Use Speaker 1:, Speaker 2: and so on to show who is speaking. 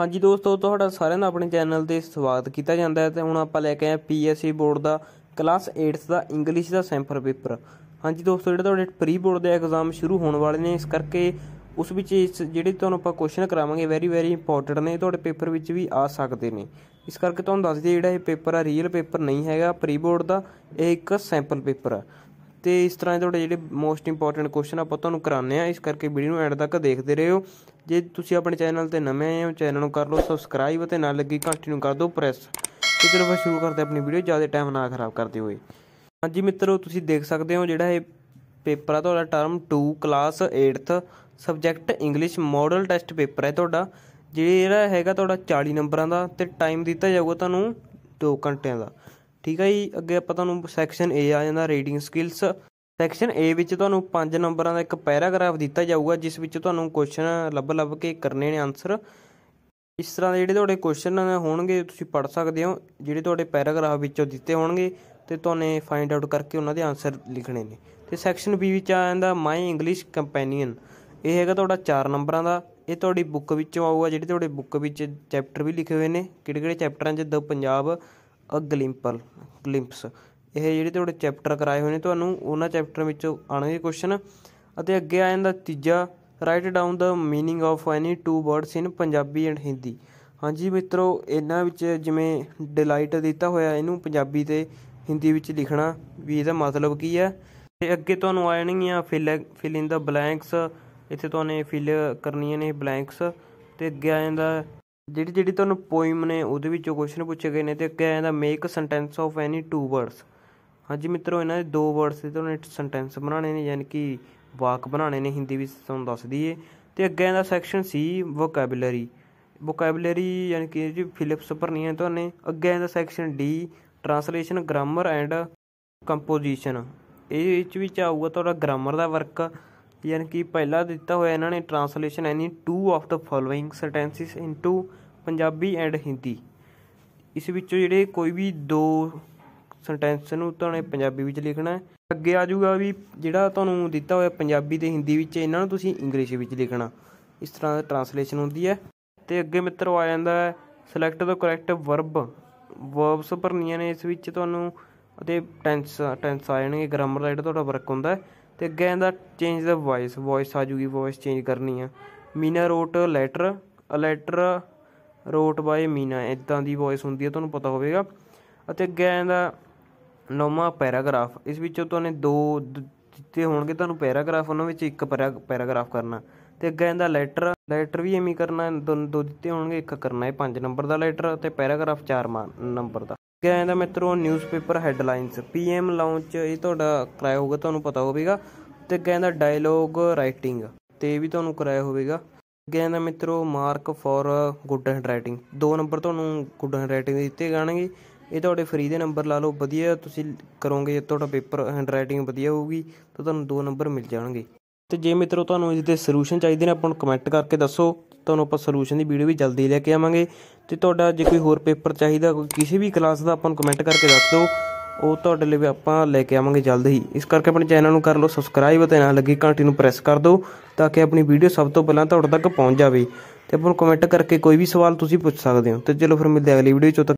Speaker 1: ਹਾਂਜੀ ਦੋਸਤੋ ਤੁਹਾਡਾ ਸਾਰਿਆਂ ਦਾ ਆਪਣੇ ਚੈਨਲ ਤੇ ਸਵਾਗਤ ਕੀਤਾ ਜਾਂਦਾ ਹੈ ਤੇ ਹੁਣ ਆਪਾਂ ਲੈ ਕੇ ਆਏ ਪੀਐਸਸੀ ਬੋਰਡ ਦਾ ਕਲਾਸ 8th ਦਾ ਇੰਗਲਿਸ਼ ਦਾ ਸੈਂਪਲ ਪੇਪਰ ਹਾਂਜੀ ਦੋਸਤੋ ਜਿਹੜਾ ਤੁਹਾਡੇ ਪ੍ਰੀ ਬੋਰਡ ਦੇ ਐਗਜ਼ਾਮ ਸ਼ੁਰੂ ਹੋਣ ਵਾਲੇ ਨੇ ਇਸ ਕਰਕੇ ਉਸ ਵਿੱਚ ਇਸ ਜਿਹੜੇ ਤੁਹਾਨੂੰ ਆਪਾਂ ਕੁਐਸਚਨ ਕਰਾਵਾਂਗੇ ਵੈਰੀ ਵੈਰੀ ਇੰਪੋਰਟੈਂਟ ਨੇ ਤੁਹਾਡੇ ਪੇਪਰ ਵਿੱਚ ਵੀ ਆ ਸਕਦੇ ਨੇ ਇਸ ਕਰਕੇ ਤੁਹਾਨੂੰ ਦੱਸ ਦਈਏ ਜਿਹੜਾ ਇਹ ਪੇਪਰ ਆ ਰੀਅਲ ਪੇਪਰ ਨਹੀਂ ਹੈਗਾ ਪ੍ਰੀ ਬੋਰਡ ਦਾ ਇਹ ਇੱਕ ਸੈਂਪਲ ਪੇਪਰ ਆ ਤੇ ਇਸ ਤਰ੍ਹਾਂ ਤੁਹਾਡੇ ਜਿਹੜੇ ਮੋਸਟ ਇੰਪੋਰਟੈਂਟ ਕੁਐਸਚਨ ਆਪਾਂ ਤੁਹਾਨੂੰ ਕਰਾਉਂਦੇ ਆ ਇਸ ਕਰਕੇ ਵੀਡੀਓ ਨੂੰ ਐਂਡ ਤੱਕ ਦੇਖਦੇ ਰਹੋ ਜੇ ਤੁਸੀਂ ਆਪਣੇ ਚੈਨਲ ਤੇ ਨਵੇਂ ਆਏ ਹੋ ਚੈਨਲ ਨੂੰ ਕਰ ਲਓ ਸਬਸਕ੍ਰਾਈਬ ਅਤੇ ਨਾਲ ਲੱਗੀ ਘੰਟੀ ਨੂੰ ਕਰ ਦਿਓ ਪ੍ਰੈਸ ਤੇ ਚਲੋ ਫਿਰ ਸ਼ੁਰੂ ਕਰਦੇ ਆਪਣੀ ਵੀਡੀਓ ਜਿਆਦਾ ਟਾਈਮ ਨਾ ਖਰਾਬ ਕਰਦੇ ਹੋਏ ਹਾਂਜੀ ਮਿੱਤਰੋ ਤੁਸੀਂ ਦੇਖ ਸਕਦੇ ਹੋ ਜਿਹੜਾ ਇਹ ਪੇਪਰ ਆ ਤੁਹਾਡਾ term 2 class 8th subject English model test paper ਹੈ ਤੁਹਾਡਾ ਜਿਹੜਾ ਹੈਗਾ ਤੁਹਾਡਾ 40 ਨੰਬਰਾਂ ਦਾ ਤੇ ਟਾਈਮ ਦਿੱਤਾ ਜਾਊਗਾ ਤੁਹਾਨੂੰ 2 ਘੰਟਿਆਂ ਦਾ ਠੀਕ ਹੈ ਜੀ ਅੱਗੇ ਆਪਾਂ ਤੁਹਾਨੂੰ ਸੈਕਸ਼ਨ A ਆ ਜਾਂਦਾ ਰੀਡਿੰਗ ਸਕਿੱਲਸ ਸੈਕਸ਼ਨ A ਵਿੱਚ ਤੁਹਾਨੂੰ 5 ਨੰਬਰਾਂ ਦਾ ਇੱਕ ਪੈਰਾਗ੍ਰਾਫ ਦਿੱਤਾ ਜਾਊਗਾ ਜਿਸ ਵਿੱਚ ਤੁਹਾਨੂੰ ਕੁਐਸਚਨ ਲੱਭ-ਲੱਭ ਕੇ ਕਰਨੇ ਨੇ ਆਨਸਰ ਇਸ ਤਰ੍ਹਾਂ ਦੇ ਜਿਹੜੇ ਤੁਹਾਡੇ ਕੁਐਸਚਨ ਹੋਣਗੇ ਤੁਸੀਂ ਪੜ੍ਹ ਸਕਦੇ ਹੋ ਜਿਹੜੇ ਤੁਹਾਡੇ ਪੈਰਾਗ੍ਰਾਫ ਵਿੱਚੋਂ ਦਿੱਤੇ ਹੋਣਗੇ ਤੇ ਤੁਹਾਨੂੰ ਫਾਈਂਡ ਆਊਟ ਕਰਕੇ ਉਹਨਾਂ ਦੇ ਆਨਸਰ ਲਿਖਣੇ ਨੇ ਤੇ ਸੈਕਸ਼ਨ B ਵਿੱਚ ਆ ਜਾਂਦਾ ਮਾਈ ਇੰਗਲਿਸ਼ ਕੰਪੈਨੀਅਨ ਇਹ ਹੈਗਾ ਤੁਹਾਡਾ 4 ਨੰਬਰਾਂ ਦਾ ਇਹ ਤੁਹਾਡੀ ਬੁੱਕ ਵਿੱਚੋਂ ਆਊਗਾ ਜਿਹੜੇ ਤੁਹਾਡੇ ਬੁੱਕ ਵਿੱਚ ਚੈਪਟਰ ਵੀ ਲਿਖੇ ਹੋਏ ਨੇ ਕਿਹੜੇ-ਕਿਹੜੇ ਚੈਪਟਰਾਂ 'ਚ ਦ ਪੰਜਾਬ ਅ ਗਲਿੰਪਲ ਗਲਿੰਪਸ ਇਹ ਜਿਹੜੇ ਤੁਹਾਡੇ ਚੈਪਟਰ ਕਰਾਏ ਹੋਏ ਨੇ ਤੁਹਾਨੂੰ ਉਹਨਾਂ ਚੈਪਟਰ ਵਿੱਚੋਂ ਆਣਗੇ ਕੁਐਸਚਨ ਅਤੇ ਅੱਗੇ ਆ ਜਾਂਦਾ ਤੀਜਾ write down the meaning of any two words in Punjabi and Hindi ਹਾਂਜੀ ਮਿੱਤਰੋ ਇਹਨਾਂ ਵਿੱਚ ਜਿਵੇਂ ਡਿਲਾਈਟ ਦਿੱਤਾ ਹੋਇਆ ਇਹਨੂੰ ਪੰਜਾਬੀ ਤੇ ਹਿੰਦੀ ਵਿੱਚ ਲਿਖਣਾ ਵੀ ਇਹਦਾ ਮਤਲਬ ਕੀ ਹੈ ਤੇ ਅੱਗੇ ਤੁਹਾਨੂੰ ਆ ਜਾਣਗੀਆਂ fill fill in the blanks ਇੱਥੇ ਤੁਹਾਨੂੰ ਫਿਲ ਕਰਨੀਆਂ ਨੇ ਬਲੈਂਕਸ ਤੇ ਅੱਗੇ ਆ ਜਾਂਦਾ ਜਿਹੜੀ ਜਿਹੜੀ ਤੁਹਾਨੂੰ ਪੋਇਮ ਨੇ ਉਹਦੇ ਵਿੱਚੋਂ ਕੁਐਸਚਨ ਪੁੱਛੇ ਗਏ ਨੇ ਤੇ ਅੱਗੇ ਆ ਜਾਂਦਾ make sentence of any two words ਹਾਂਜੀ ਮਿੱਤਰੋ ਇਹਨਾਂ ਦੇ ਦੋ ਵਰਡਸ ਦੇ ਤੁਹਾਨੂੰ ਸੈਂਟੈਂਸ ਬਣਾਉਣੇ ਨੇ ਯਾਨੀ ਕਿ ਵਾਕ ਬਣਾਉਣੇ ਨੇ ਹਿੰਦੀ ਵਿੱਚ ਤੁਹਾਨੂੰ ਦੱਸ ਦਈਏ ਤੇ ਅੱਗੇ ਇਹਦਾ ਸੈਕਸ਼ਨ ਸੀ ਵੋਕੈਬਲਰੀ ਵੋਕੈਬਲਰੀ ਯਾਨੀ ਕਿ ਜੀ ਫਿਲਿਪਸ ਨਹੀਂ ਹੈ ਤੁਹਾਨੂੰ ਅੱਗੇ ਇਹਦਾ section D translation grammar and composition ਇਹ ਵਿੱਚ ਵੀ ਚਾਹੂਗਾ ਤੁਹਾਡਾ ਗ੍ਰਾਮਰ ਦਾ ਵਰਕ ਯਾਨੀ ਕਿ ਪਹਿਲਾ ਦਿੱਤਾ ਹੋਇਆ ਇਹਨਾਂ ਨੇ translation any two of the following sentences into Punjabi and Hindi ਇਸ ਵਿੱਚੋਂ ਜਿਹੜੇ ਕੋਈ ਵੀ ਦੋ ਸੈਂਟੈਂਸ ਨੂੰ ਤੁਹਾਨੂੰ ਪੰਜਾਬੀ ਵਿੱਚ ਲਿਖਣਾ ਹੈ ਅੱਗੇ ਆ ਜਾਊਗਾ ਵੀ ਜਿਹੜਾ ਤੁਹਾਨੂੰ ਦਿੱਤਾ ਹੋਇਆ ਪੰਜਾਬੀ ਤੇ ਹਿੰਦੀ ਵਿੱਚ ਇਹਨਾਂ ਨੂੰ ਤੁਸੀਂ ਇੰਗਲਿਸ਼ ਵਿੱਚ ਲਿਖਣਾ ਇਸ ਤਰ੍ਹਾਂ ਦਾ ਟਰਾਂਸਲੇਸ਼ਨ ਹੁੰਦੀ ਹੈ ਤੇ ਅੱਗੇ ਮਿੱਤਰੋ ਆ ਜਾਂਦਾ ਹੈ select the correct verb verbs ਭਰਨੀਆਂ ਨੇ ਇਸ ਵਿੱਚ ਤੁਹਾਨੂੰ ਅਤੇ ਟੈਂਸ ਟੈਂਸ ਆ ਜਾਣਗੇ ਗ੍ਰਾਮਰ ਦਾ ਜਿਹੜਾ ਤੁਹਾਡਾ ਵਰਕ ਹੁੰਦਾ ਤੇ ਅੱਗੇ ਆਂਦਾ ਚੇਂਜ ਦਾ ਵਾਇਸ ਵਾਇਸ ਆ ਜੂਗੀ ਵਾਇਸ ਚੇਂਜ ਕਰਨੀ ਆ Meena wrote letter a letter wrote by Meena ਇਦਾਂ ਦੀ ਵਾਇਸ ਹੁੰਦੀ ਹੈ ਤੁਹਾਨੂੰ ਪਤਾ ਹੋਵੇਗਾ ਅਤੇ ਅੱਗੇ ਆਂਦਾ ਨੌਵਾਂ ਪੈਰਾਗ੍ਰਾਫ ਇਸ ਵਿੱਚੋਂ ਤੁਹਾਨੂੰ ਦੋ ਦਿੱਤੇ ਹੋਣਗੇ ਤੁਹਾਨੂੰ ਪੈਰਾਗ੍ਰਾਫ ਉਹਨਾਂ ਵਿੱਚ ਇੱਕ ਪੈਰਾਗ੍ਰਾਫ ਕਰਨਾ ਤੇ ਅੱਗੇ ਇਹਦਾ ਲੈਟਰ ਲੈਟਰ ਵੀ ਐਵੇਂ ਕਰਨਾ ਦੋ ਦਿੱਤੇ ਹੋਣਗੇ ਇੱਕ ਕਰਨਾ ਹੈ 5 ਨੰਬਰ ਦਾ ਲੈਟਰ ਤੇ ਪੈਰਾਗ੍ਰਾਫ 4 ਨੰਬਰ ਦਾ ਅੱਗੇ ਇਹਦਾ ਮਿੱਤਰੋ ਨਿਊਜ਼ਪੇਪਰ ਹੈਡਲਾਈਨਸ ਪੀਐਮ ਲਾਂਚ ਇਹ ਤੁਹਾਡਾ ਕਰਾਇਆ ਹੋਵੇਗਾ ਤੁਹਾਨੂੰ ਪਤਾ ਹੋਵੇਗਾ ਤੇ ਅੱਗੇ ਡਾਇਲੋਗ ਰਾਈਟਿੰਗ ਤੇ ਇਹ ਵੀ ਤੁਹਾਨੂੰ ਕਰਾਇਆ ਹੋਵੇਗਾ ਅੱਗੇ ਮਿੱਤਰੋ mark for good handwriting ਦੋ ਨੰਬਰ ਤੁਹਾਨੂੰ ਗੁੱਡ ਹੈਂਡ ਰਾਈਟਿੰਗ ਦਿੱਤੇ ਜਾਣਗੇ ਇਹ ਤੁਹਾਡੇ ਫਰੀ ਦੇ ਨੰਬਰ ਲਾ ਲਓ ਵਧੀਆ ਤੁਸੀਂ ਕਰੋਗੇ ਤੁਹਾਡਾ ਪੇਪਰ ਹੈਂਡ ਰਾਈਟਿੰਗ ਵਧੀਆ ਹੋਊਗੀ ਤਾਂ ਤੁਹਾਨੂੰ ਦੋ ਨੰਬਰ ਮਿਲ ਜਾਣਗੇ ਤੇ ਜੇ ਮਿੱਤਰੋ ਤੁਹਾਨੂੰ ਇਸ ਦੇ ਸੋਲੂਸ਼ਨ ਚਾਹੀਦੇ ਨੇ ਆਪਾਂ ਨੂੰ ਕਮੈਂਟ ਕਰਕੇ ਦੱਸੋ ਤੁਹਾਨੂੰ ਆਪਾਂ ਸੋਲੂਸ਼ਨ ਦੀ ਵੀਡੀਓ ਵੀ ਜਲਦੀ ਲੈ ਕੇ ਆਵਾਂਗੇ ਤੇ ਤੁਹਾਡਾ ਜੇ ਕੋਈ ਹੋਰ ਪੇਪਰ ਚਾਹੀਦਾ ਕੋਈ ਕਿਸੇ ਵੀ ਕਲਾਸ ਦਾ ਆਪਾਂ ਨੂੰ ਕਮੈਂਟ ਕਰਕੇ ਦੱਸ ਦਿਓ ਉਹ ਤੁਹਾਡੇ ਲਈ ਆਪਾਂ ਲੈ ਕੇ ਆਵਾਂਗੇ ਜਲਦ ਹੀ ਇਸ ਕਰਕੇ ਆਪਣੇ ਚੈਨਲ ਨੂੰ ਕਰ ਲਓ ਸਬਸਕ੍ਰਾਈਬ ਤੇ ਨਾਲ ਲੱਗੀ ਘੰਟੀ ਨੂੰ ਪ੍ਰੈਸ ਕਰ ਦਿਓ ਤਾਂ ਕਿ ਆਪਣੀ ਵੀਡੀਓ ਸਭ ਤੋਂ ਪਹਿਲਾਂ ਤੁਹਾਡੇ ਤੱਕ ਪਹੁੰਚ ਜਾਵੇ ਤੇ ਆਪਾਂ ਨੂੰ ਕਮੈਂਟ ਕਰਕੇ ਕੋਈ ਵੀ ਸਵਾਲ ਤੁਸੀਂ ਪੁੱਛ ਸਕਦੇ ਹੋ ਤੇ ਚਲੋ ਫਿਰ ਮਿਲਦੇ ਅਗਲੀ ਵੀਡੀਓ ਚ